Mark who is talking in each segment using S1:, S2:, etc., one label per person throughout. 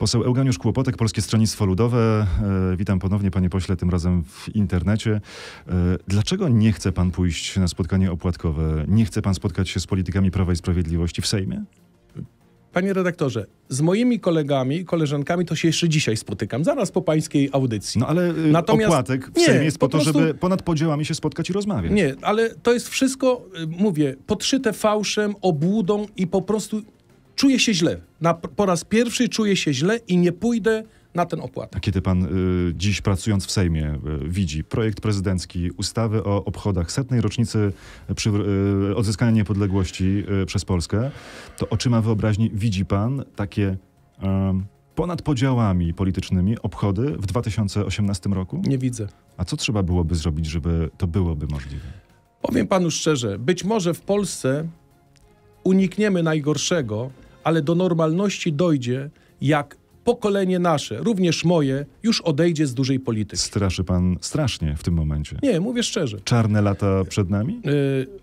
S1: Poseł Eugeniusz Kłopotek, Polskie Stronnictwo Ludowe. E, witam ponownie, panie pośle, tym razem w internecie. E, dlaczego nie chce pan pójść na spotkanie opłatkowe? Nie chce pan spotkać się z politykami Prawa i Sprawiedliwości w Sejmie?
S2: Panie redaktorze, z moimi kolegami i koleżankami to się jeszcze dzisiaj spotykam, zaraz po pańskiej audycji. No ale e, Natomiast, opłatek w Sejmie jest po, po prostu, to, żeby
S1: ponad podziałami się spotkać i rozmawiać. Nie,
S2: ale to jest wszystko, mówię, podszyte fałszem, obłudą i po prostu czuję się źle. Na, po raz pierwszy czuję się źle i nie pójdę na ten opłatę.
S1: A kiedy pan y, dziś pracując w Sejmie y, widzi projekt prezydencki, ustawy o obchodach setnej rocznicy przy, y, odzyskania niepodległości y, przez Polskę, to oczyma wyobraźni widzi pan takie ponad podziałami politycznymi obchody w 2018 roku? Nie widzę. A co trzeba byłoby zrobić, żeby to byłoby możliwe?
S2: Powiem panu szczerze, być może w Polsce unikniemy najgorszego, ale do normalności dojdzie, jak pokolenie nasze, również moje, już odejdzie z dużej polityki. Straszy pan strasznie w tym momencie. Nie, mówię szczerze. Czarne lata przed nami? Yy,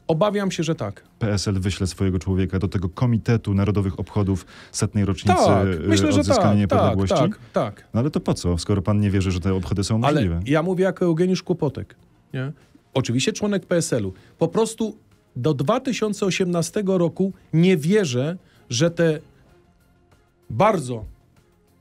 S2: obawiam się, że tak.
S1: PSL wyśle swojego człowieka do tego Komitetu Narodowych Obchodów setnej rocznicy tak, y, myślę, że odzyskania tak, niepodległości? Tak, tak, tak.
S2: No ale to po co, skoro pan nie wierzy, że te
S1: obchody są ale możliwe?
S2: ja mówię jako Eugeniusz Kłopotek. Nie? Oczywiście członek PSL-u. Po prostu do 2018 roku nie wierzę, że te bardzo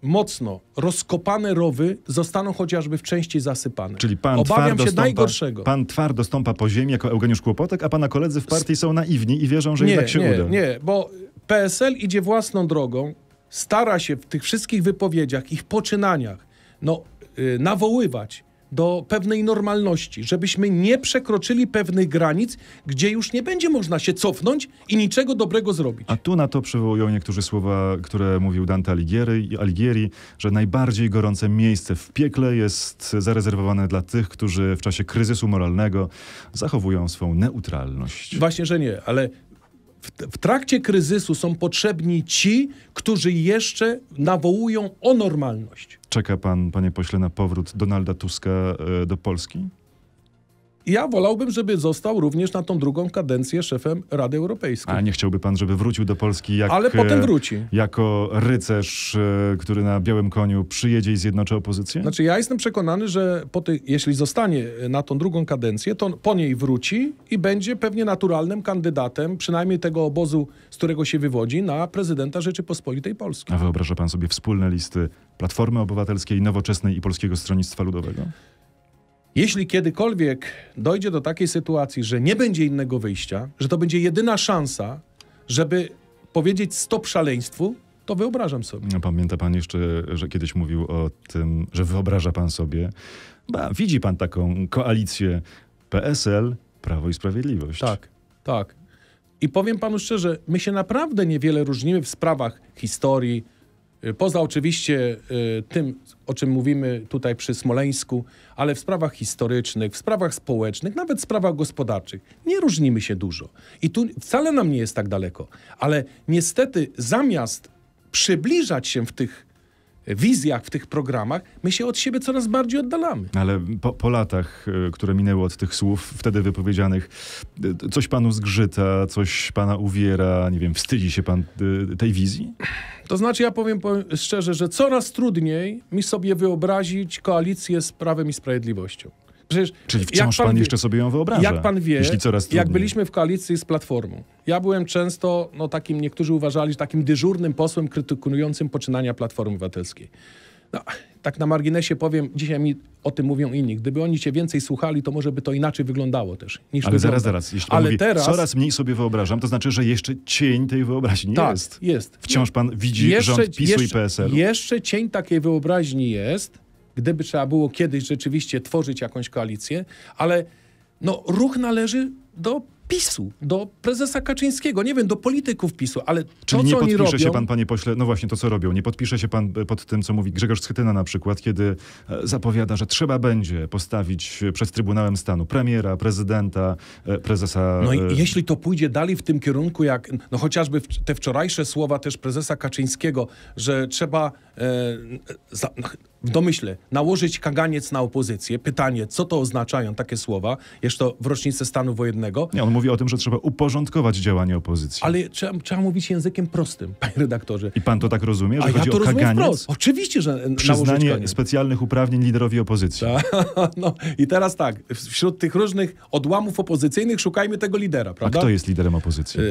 S2: mocno rozkopane rowy zostaną chociażby w części zasypane. Czyli pan Obawiam twardo się stąpa, najgorszego.
S1: Pan twardo stąpa po ziemi jako Eugeniusz Kłopotek, a pana koledzy w partii są naiwni i wierzą, że nie, jednak się nie, uda.
S2: Nie, bo PSL idzie własną drogą, stara się w tych wszystkich wypowiedziach, ich poczynaniach, no, yy, nawoływać do pewnej normalności, żebyśmy nie przekroczyli pewnych granic, gdzie już nie będzie można się cofnąć i niczego dobrego zrobić.
S1: A tu na to przywołują niektórzy słowa, które mówił Dante Alighieri, Alighieri że najbardziej gorące miejsce w piekle jest zarezerwowane dla tych, którzy w czasie kryzysu moralnego zachowują swoją neutralność.
S2: Właśnie, że nie, ale w trakcie kryzysu są potrzebni ci, którzy jeszcze nawołują o normalność.
S1: Czeka pan, panie pośle, na powrót Donalda Tuska e, do
S2: Polski? ja wolałbym, żeby został również na tą drugą kadencję szefem Rady Europejskiej.
S1: A nie chciałby pan, żeby wrócił do Polski jak, Ale potem e, wróci. jako rycerz, e, który na białym koniu przyjedzie i zjednoczy opozycję? Znaczy
S2: ja jestem przekonany, że po tej, jeśli zostanie e, na tą drugą kadencję, to po niej wróci i będzie pewnie naturalnym kandydatem, przynajmniej tego obozu, z którego się wywodzi, na prezydenta Rzeczypospolitej Polskiej.
S1: A wyobraża pan sobie wspólne listy Platformy Obywatelskiej, Nowoczesnej i Polskiego Stronnictwa Ludowego?
S2: Jeśli kiedykolwiek dojdzie do takiej sytuacji, że nie będzie innego wyjścia, że to będzie jedyna szansa, żeby powiedzieć stop szaleństwu, to wyobrażam sobie. Pamięta
S1: pan jeszcze, że kiedyś mówił o tym, że wyobraża pan sobie, widzi pan
S2: taką koalicję PSL, Prawo i Sprawiedliwość. Tak, tak. I powiem panu szczerze, my się naprawdę niewiele różnimy w sprawach historii, Y, poza oczywiście y, tym, o czym mówimy tutaj przy Smoleńsku, ale w sprawach historycznych, w sprawach społecznych, nawet w sprawach gospodarczych, nie różnimy się dużo. I tu wcale nam nie jest tak daleko, ale niestety zamiast przybliżać się w tych y, wizjach, w tych programach, my się od siebie coraz bardziej oddalamy. Ale po, po,
S1: latach, które minęły od tych słów wtedy wypowiedzianych, coś panu zgrzyta, coś
S2: pana uwiera, nie wiem, wstydzi się pan tej wizji? To znaczy, ja powiem, powiem szczerze, że coraz trudniej mi sobie wyobrazić koalicję z Prawem i Sprawiedliwością. Przecież, Czyli wciąż pan, pan jeszcze sobie ją wyobraża. Jak pan wie, jak byliśmy w koalicji z Platformą, ja byłem często, no takim, niektórzy uważali, takim dyżurnym posłem krytykującym poczynania Platformy Obywatelskiej. No, tak na marginesie powiem, dzisiaj mi o tym mówią inni. Gdyby oni cię więcej słuchali, to może by to inaczej wyglądało też. Niż Ale wygląda. zaraz, zaraz. Jeśli pan Ale mówi, teraz... coraz
S1: mniej sobie wyobrażam, to znaczy, że jeszcze
S2: cień tej wyobraźni tak, jest. jest. Wciąż pan widzi jeszcze, rząd PiSu jeszcze, i PSL. -u. Jeszcze cień takiej wyobraźni jest, gdyby trzeba było kiedyś rzeczywiście tworzyć jakąś koalicję, ale no, ruch należy do PiSu, do prezesa Kaczyńskiego, nie wiem, do polityków PiSu, ale to, Czyli nie podpisze robią... się pan,
S1: panie pośle, no właśnie to, co robią, nie podpisze się pan e, pod tym, co mówi Grzegorz Schetyna na przykład, kiedy e, zapowiada, że trzeba będzie postawić
S2: przed Trybunałem Stanu
S1: premiera, prezydenta, e, prezesa... No i
S2: jeśli to pójdzie dalej w tym kierunku, jak no chociażby te wczorajsze słowa też prezesa Kaczyńskiego, że trzeba... E, za, w domyśle nałożyć kaganiec na opozycję. Pytanie, co to oznaczają takie słowa, jeszcze w rocznicę stanu wojennego. Nie, on mówi o tym, że trzeba uporządkować działanie opozycji. Ale trzeba, trzeba mówić językiem prostym, panie redaktorze. I pan to tak rozumie, że A chodzi ja to o kaganiec? Wprost. Oczywiście, że e, Przyznanie specjalnych uprawnień liderowi opozycji. Ta, no i teraz tak, wśród tych różnych odłamów opozycyjnych szukajmy tego lidera, prawda? A kto jest liderem opozycji? E,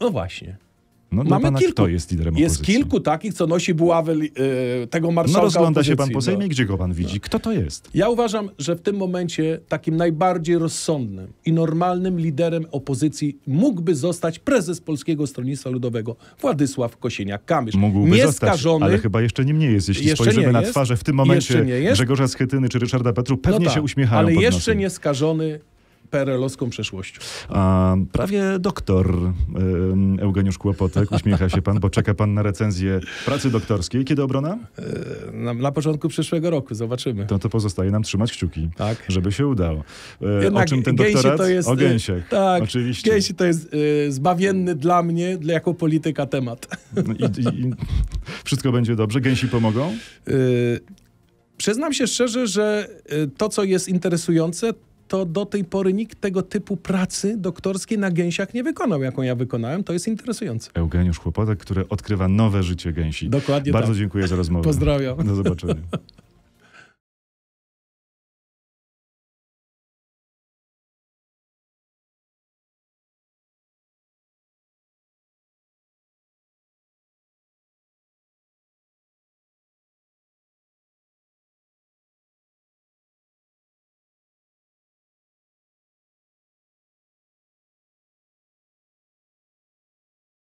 S2: no właśnie. No, Mamy kilku. Kto jest liderem opozycji? Jest kilku takich, co nosi buławę yy, e, tego no, marszałka No rozgląda opozycji. się pan po Sejmie, no.
S1: gdzie go pan widzi? Kto to jest?
S2: Ja uważam, że w tym momencie takim najbardziej rozsądnym i normalnym liderem opozycji mógłby zostać prezes Polskiego Stronnictwa Ludowego Władysław Kosieniak-Kamysz. Mógłby Nieskażony, zostać, ale chyba
S1: jeszcze nim nie jest. Jeśli spojrzymy na twarze w tym momencie Grzegorza Schetyny czy Richarda Petru, pewnie no się tak, uśmiechają Ale jeszcze
S2: nieskażony pereloską przeszłością.
S1: A, prawie doktor Eugeniusz Kłopotek, uśmiecha się pan, bo czeka pan na recenzję pracy doktorskiej. Kiedy obrona? E, na, na początku przyszłego roku, zobaczymy. To, to pozostaje nam trzymać kciuki, tak. żeby się udało. E, Jednak o czym ten doktorat? To jest, o e, gęsiach.
S2: Tak, oczywiście. Gęsi to jest zbawienny dla mnie, dla jako polityka temat. No I, i, i wszystko będzie dobrze? Gęsi pomogą? Przyznam się szczerze, że to, co jest interesujące, to do tej pory nikt tego typu pracy doktorskiej na gęsiach nie wykonał, jaką ja wykonałem. To jest interesujące.
S1: Eugeniusz Chłopotek, który odkrywa nowe życie gęsi. Dokładnie Bardzo tak. dziękuję za rozmowę. Pozdrawiam. Do zobaczenia.